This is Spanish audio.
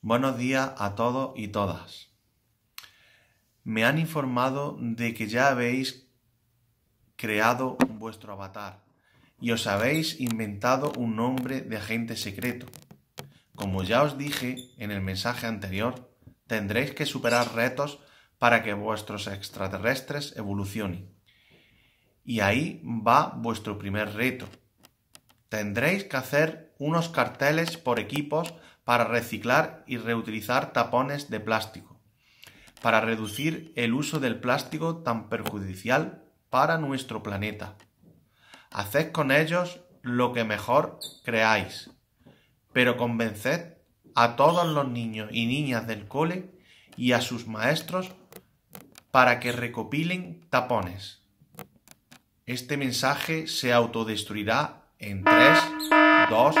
Buenos días a todos y todas. Me han informado de que ya habéis creado vuestro avatar y os habéis inventado un nombre de agente secreto. Como ya os dije en el mensaje anterior, tendréis que superar retos para que vuestros extraterrestres evolucionen. Y ahí va vuestro primer reto. Tendréis que hacer unos carteles por equipos para reciclar y reutilizar tapones de plástico, para reducir el uso del plástico tan perjudicial para nuestro planeta. Haced con ellos lo que mejor creáis, pero convenced a todos los niños y niñas del cole y a sus maestros para que recopilen tapones. Este mensaje se autodestruirá en 3, 2,